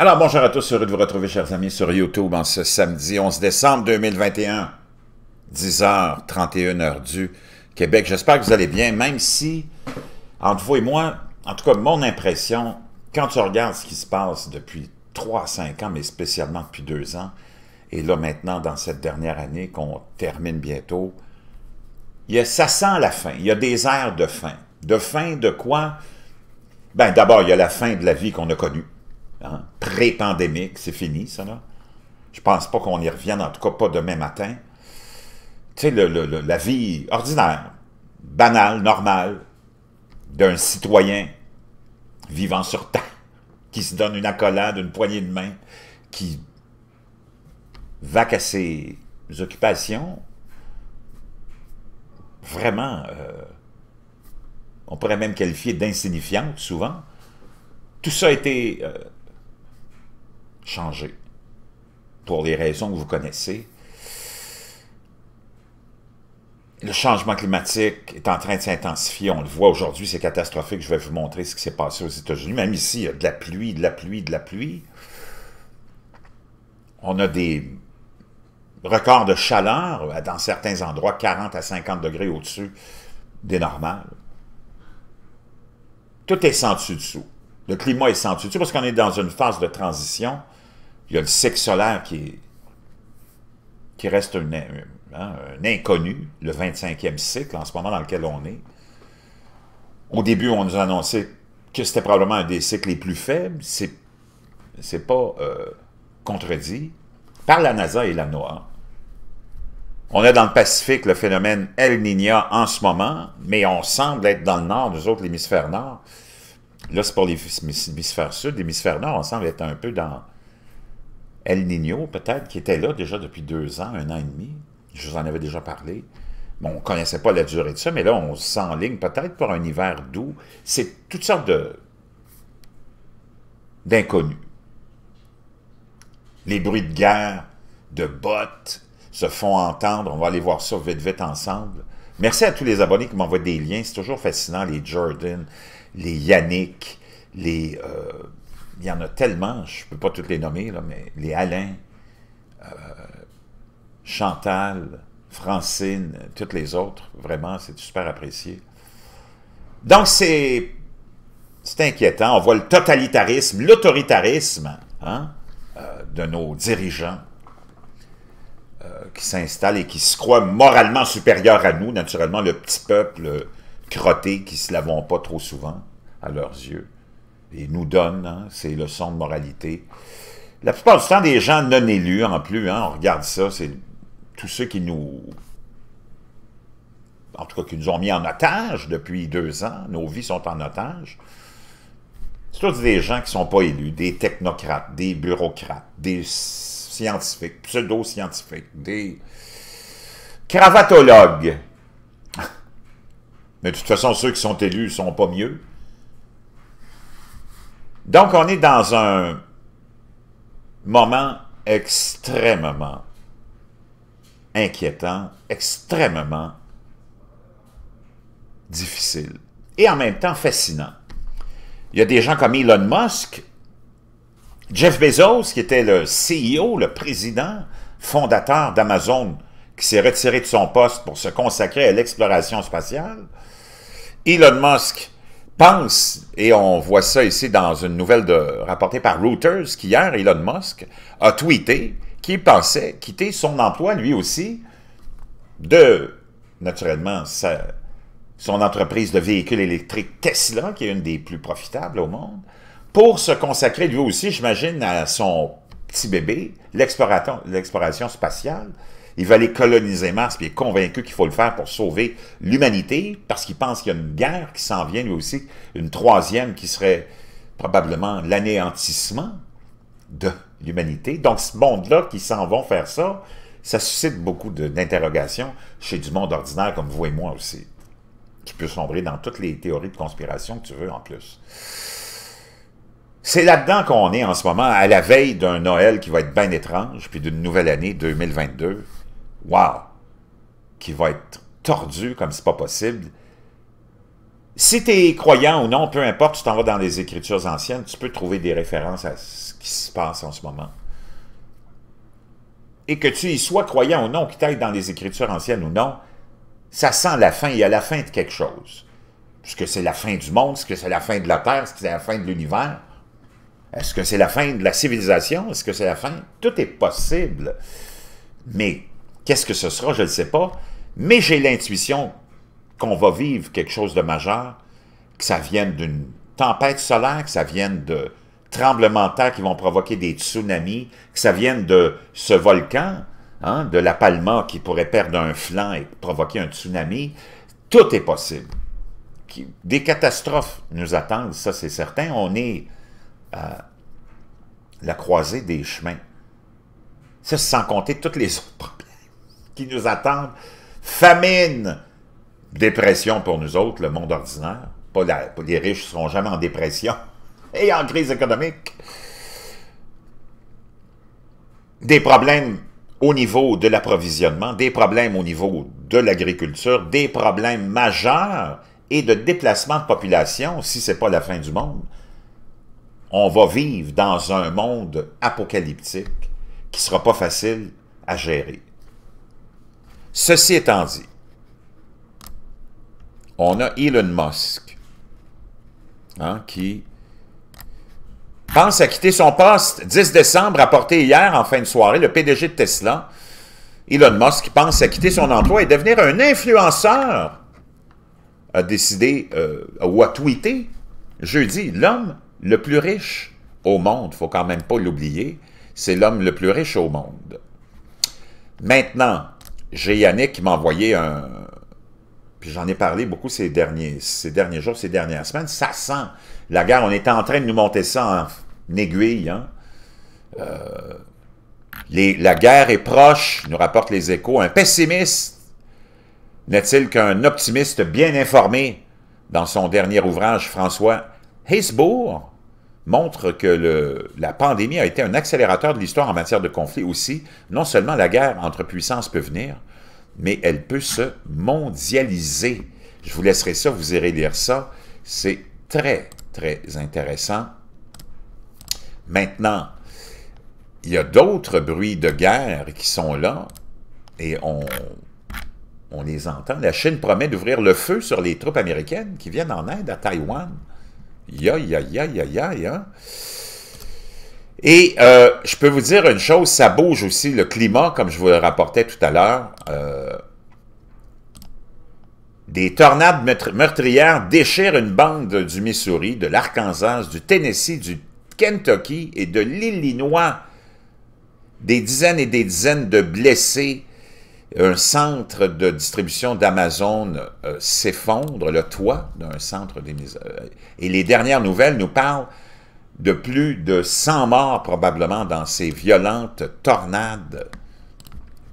Alors, bonjour à tous, heureux de vous retrouver, chers amis, sur YouTube en ce samedi 11 décembre 2021, 10h, 31 h du Québec. J'espère que vous allez bien, même si, entre vous et moi, en tout cas, mon impression, quand tu regardes ce qui se passe depuis 3 5 ans, mais spécialement depuis 2 ans, et là maintenant, dans cette dernière année qu'on termine bientôt, il y ça sent la fin, il y a des airs de fin. De fin de quoi? Ben, d'abord, il y a la fin de la vie qu'on a connue Hein, pré-pandémique, c'est fini, ça, là. Je pense pas qu'on y revienne, en tout cas pas demain matin. Tu sais, la vie ordinaire, banale, normale, d'un citoyen vivant sur Terre, qui se donne une accolade, une poignée de main, qui va qu'à ses occupations, vraiment, euh, on pourrait même qualifier d'insignifiante souvent, tout ça a été euh, changer. Pour les raisons que vous connaissez, le changement climatique est en train de s'intensifier. On le voit aujourd'hui, c'est catastrophique. Je vais vous montrer ce qui s'est passé aux États-Unis. Même ici, il y a de la pluie, de la pluie, de la pluie. On a des records de chaleur dans certains endroits, 40 à 50 degrés au-dessus des normales. Tout est sans dessus-dessous. Le climat est sans dessus-dessous parce qu'on est dans une phase de transition il y a le cycle solaire qui, qui reste un, hein, inconnu, le 25e cycle en ce moment dans lequel on est. Au début, on nous a que c'était probablement un des cycles les plus faibles. C'est c'est pas euh, contredit par la NASA et la NOAA. On est dans le Pacifique le phénomène El Niño en ce moment, mais on semble être dans le nord, nous autres, l'hémisphère nord. Là, c'est pour l'hémisphère sud, l'hémisphère nord, on semble être un peu dans El Niño, peut-être, qui était là déjà depuis deux ans, un an et demi. Je vous en avais déjà parlé. Bon, on ne connaissait pas la durée de ça, mais là, on s'enligne peut-être pour un hiver doux. C'est toutes sortes d'inconnus. Les bruits de guerre, de bottes, se font entendre. On va aller voir ça vite, vite ensemble. Merci à tous les abonnés qui m'envoient des liens. C'est toujours fascinant, les Jordan, les Yannick, les... Euh, il y en a tellement, je ne peux pas toutes les nommer, mais les Alain, euh, Chantal, Francine, toutes les autres, vraiment, c'est super apprécié. Donc, c'est inquiétant. On voit le totalitarisme, l'autoritarisme hein, euh, de nos dirigeants euh, qui s'installent et qui se croient moralement supérieurs à nous, naturellement, le petit peuple crotté qui ne se l'avons pas trop souvent à leurs yeux. Et nous donne hein, leçons de moralité. La plupart du temps, des gens non élus, en plus, hein, on regarde ça, c'est tous ceux qui nous... En tout cas, qui nous ont mis en otage depuis deux ans. Nos vies sont en otage. C'est tous des gens qui ne sont pas élus, des technocrates, des bureaucrates, des scientifiques, pseudo-scientifiques, des cravatologues. Mais de toute façon, ceux qui sont élus ne sont pas mieux. Donc, on est dans un moment extrêmement inquiétant, extrêmement difficile et en même temps fascinant. Il y a des gens comme Elon Musk, Jeff Bezos, qui était le CEO, le président, fondateur d'Amazon, qui s'est retiré de son poste pour se consacrer à l'exploration spatiale. Elon Musk, pense, et on voit ça ici dans une nouvelle rapportée par Reuters, qu'hier Elon Musk a tweeté qu'il pensait quitter son emploi lui aussi de, naturellement, son entreprise de véhicules électriques Tesla, qui est une des plus profitables au monde, pour se consacrer lui aussi, j'imagine, à son petit bébé, l'exploration spatiale. Il va aller coloniser Mars, puis il est convaincu qu'il faut le faire pour sauver l'humanité, parce qu'il pense qu'il y a une guerre qui s'en vient lui aussi, une troisième qui serait probablement l'anéantissement de l'humanité. Donc ce monde-là qui s'en vont faire ça, ça suscite beaucoup d'interrogations chez du monde ordinaire comme vous et moi aussi. Tu peux sombrer dans toutes les théories de conspiration que tu veux en plus. C'est là-dedans qu'on est en ce moment, à la veille d'un Noël qui va être bien étrange, puis d'une nouvelle année 2022 wow, qui va être tordu comme c'est pas possible. Si tu es croyant ou non, peu importe, tu t'en vas dans les Écritures anciennes, tu peux trouver des références à ce qui se passe en ce moment. Et que tu y sois croyant ou non, que tu ailles dans les Écritures anciennes ou non, ça sent la fin, il y a la fin de quelque chose. Est-ce que c'est la fin du monde, est-ce que c'est la fin de la Terre, est-ce que c'est la fin de l'univers? Est-ce que c'est la fin de la civilisation? Est-ce que c'est la fin? Tout est possible. Mais Qu'est-ce que ce sera, je ne sais pas, mais j'ai l'intuition qu'on va vivre quelque chose de majeur, que ça vienne d'une tempête solaire, que ça vienne de tremblements de terre qui vont provoquer des tsunamis, que ça vienne de ce volcan, hein, de la Palma qui pourrait perdre un flanc et provoquer un tsunami. Tout est possible. Des catastrophes nous attendent, ça c'est certain. On est à la croisée des chemins. Ça, sans compter toutes les autres qui nous attendent. Famine, dépression pour nous autres, le monde ordinaire. Pas, les riches ne seront jamais en dépression et en crise économique. Des problèmes au niveau de l'approvisionnement, des problèmes au niveau de l'agriculture, des problèmes majeurs et de déplacement de population, si ce n'est pas la fin du monde, on va vivre dans un monde apocalyptique qui ne sera pas facile à gérer. Ceci étant dit, on a Elon Musk hein, qui pense à quitter son poste. 10 décembre, apporté hier en fin de soirée, le PDG de Tesla, Elon Musk, qui pense à quitter son emploi et devenir un influenceur, a décidé euh, ou a tweeté jeudi, l'homme le plus riche au monde, faut quand même pas l'oublier, c'est l'homme le plus riche au monde. Maintenant, j'ai Yannick qui m'a envoyé un... Puis j'en ai parlé beaucoup ces derniers, ces derniers jours, ces dernières semaines. Ça sent la guerre. On est en train de nous monter ça en aiguille. Hein. Euh, la guerre est proche, nous rapporte les échos. Un pessimiste n'est-il qu'un optimiste bien informé dans son dernier ouvrage, François Heisbourg, montre que la pandémie a été un accélérateur de l'histoire en matière de conflit aussi. Non seulement la guerre entre puissances peut venir, mais elle peut se mondialiser. Je vous laisserai ça, vous irez lire ça. C'est très, très intéressant. Maintenant, il y a d'autres bruits de guerre qui sont là et on, on les entend. La Chine promet d'ouvrir le feu sur les troupes américaines qui viennent en aide à Taïwan. Ya, ya, ya, ya, ya, ya. Et euh, je peux vous dire une chose, ça bouge aussi le climat, comme je vous le rapportais tout à l'heure. Euh, des tornades meurtrières déchirent une bande du Missouri, de l'Arkansas, du Tennessee, du Kentucky et de l'Illinois. Des dizaines et des dizaines de blessés un centre de distribution d'Amazon euh, s'effondre, le toit d'un centre des euh, Et les dernières nouvelles nous parlent de plus de 100 morts probablement dans ces violentes tornades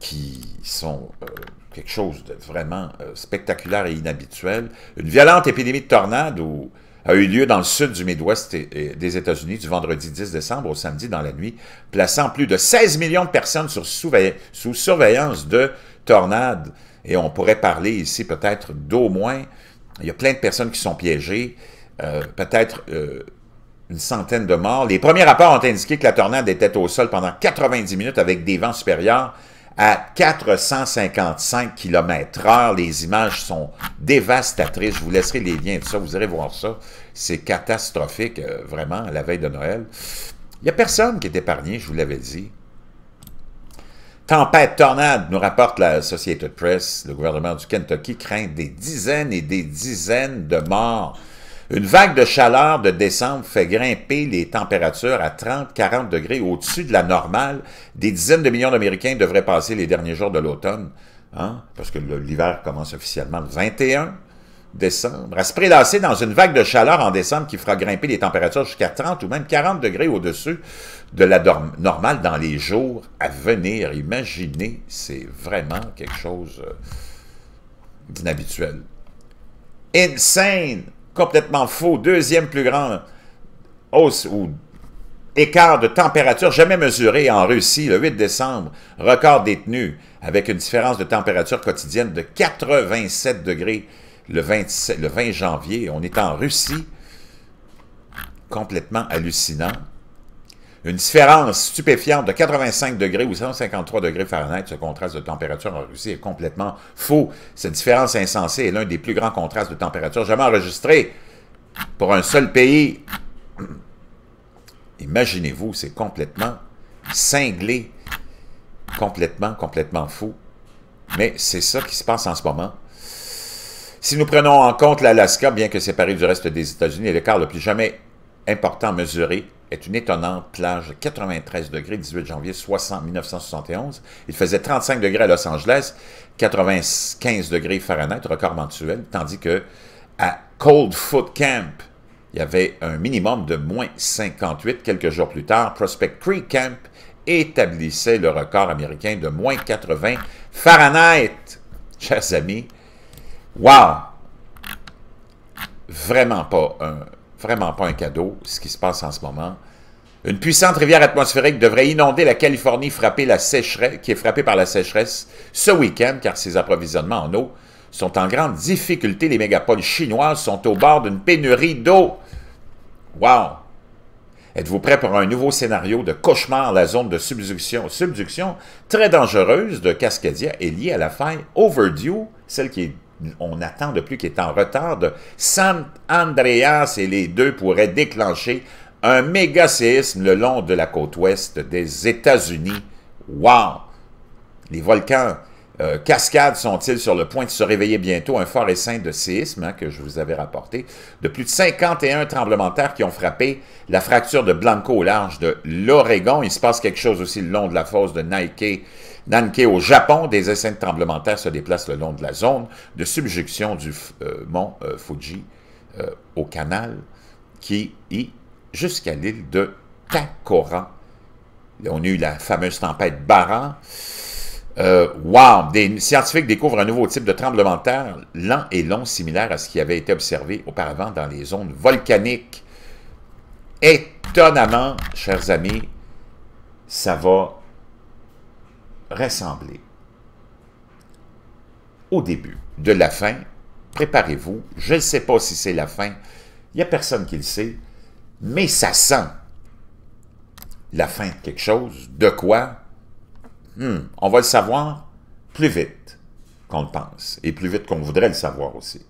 qui sont euh, quelque chose de vraiment spectaculaire et inhabituel. Une violente épidémie de tornades où a eu lieu dans le sud du Midwest des États-Unis du vendredi 10 décembre au samedi dans la nuit, plaçant plus de 16 millions de personnes sous surveillance de tornades. Et on pourrait parler ici peut-être d'au moins, il y a plein de personnes qui sont piégées, euh, peut-être euh, une centaine de morts. Les premiers rapports ont indiqué que la tornade était au sol pendant 90 minutes avec des vents supérieurs à 455 km h Les images sont dévastatrices. Je vous laisserai les liens de ça. Vous irez voir ça. C'est catastrophique, euh, vraiment, à la veille de Noël. Il n'y a personne qui est épargné, je vous l'avais dit. Tempête, tornade, nous rapporte la Associated Press. Le gouvernement du Kentucky craint des dizaines et des dizaines de morts une vague de chaleur de décembre fait grimper les températures à 30-40 degrés au-dessus de la normale. Des dizaines de millions d'Américains devraient passer les derniers jours de l'automne, hein, parce que l'hiver commence officiellement le 21 décembre, à se prélasser dans une vague de chaleur en décembre qui fera grimper les températures jusqu'à 30 ou même 40 degrés au-dessus de la normale dans les jours à venir. Imaginez, c'est vraiment quelque chose euh, d'inhabituel. Insane! complètement faux, deuxième plus grand hausse ou écart de température jamais mesuré en Russie le 8 décembre, record détenu avec une différence de température quotidienne de 87 degrés le 20 janvier. On est en Russie, complètement hallucinant. Une différence stupéfiante de 85 degrés ou 153 degrés Fahrenheit, ce contraste de température en Russie est complètement faux. Cette différence insensée est l'un des plus grands contrastes de température jamais enregistrés pour un seul pays. Imaginez-vous, c'est complètement cinglé, complètement, complètement fou. Mais c'est ça qui se passe en ce moment. Si nous prenons en compte l'Alaska, bien que séparé du reste des États-Unis, l'écart le plus jamais important mesuré est une étonnante plage 93 degrés, 18 janvier 60, 1971. Il faisait 35 degrés à Los Angeles, 95 degrés Fahrenheit, record mensuel, tandis que à Cold Foot Camp, il y avait un minimum de moins 58. Quelques jours plus tard, Prospect Creek Camp établissait le record américain de moins 80 Fahrenheit. Chers amis, wow! Vraiment pas un vraiment pas un cadeau, ce qui se passe en ce moment. Une puissante rivière atmosphérique devrait inonder la Californie frappée la sécheresse, qui est frappée par la sécheresse ce week-end, car ses approvisionnements en eau sont en grande difficulté. Les mégapoles chinoises sont au bord d'une pénurie d'eau. Wow! Êtes-vous prêt pour un nouveau scénario de cauchemar, la zone de subduction? Subduction très dangereuse de Cascadia est liée à la faille overdue, celle qui est on attend de plus, qu'il est en retard de San Andreas et les deux pourraient déclencher un méga séisme le long de la côte ouest des États-Unis. Wow! Les volcans euh, cascades sont-ils sur le point de se réveiller bientôt? Un fort essaim de séisme hein, que je vous avais rapporté, de plus de 51 tremblements de qui ont frappé la fracture de Blanco au large de l'Oregon. Il se passe quelque chose aussi le long de la fosse de Nike, Nanke au Japon. Des essais de tremblements se déplacent le long de la zone de subjection du euh, mont euh, Fuji au canal qui y, jusqu'à l'île de Takora. On a eu la fameuse tempête Baran. Euh, wow! Des scientifiques découvrent un nouveau type de tremblement de terre lent et long, similaire à ce qui avait été observé auparavant dans les zones volcaniques. Étonnamment, chers amis, ça va ressembler au début de la fin. Préparez-vous. Je ne sais pas si c'est la fin. Il n'y a personne qui le sait. Mais ça sent la fin de quelque chose. De quoi? Hmm. on va le savoir plus vite qu'on le pense et plus vite qu'on voudrait le savoir aussi.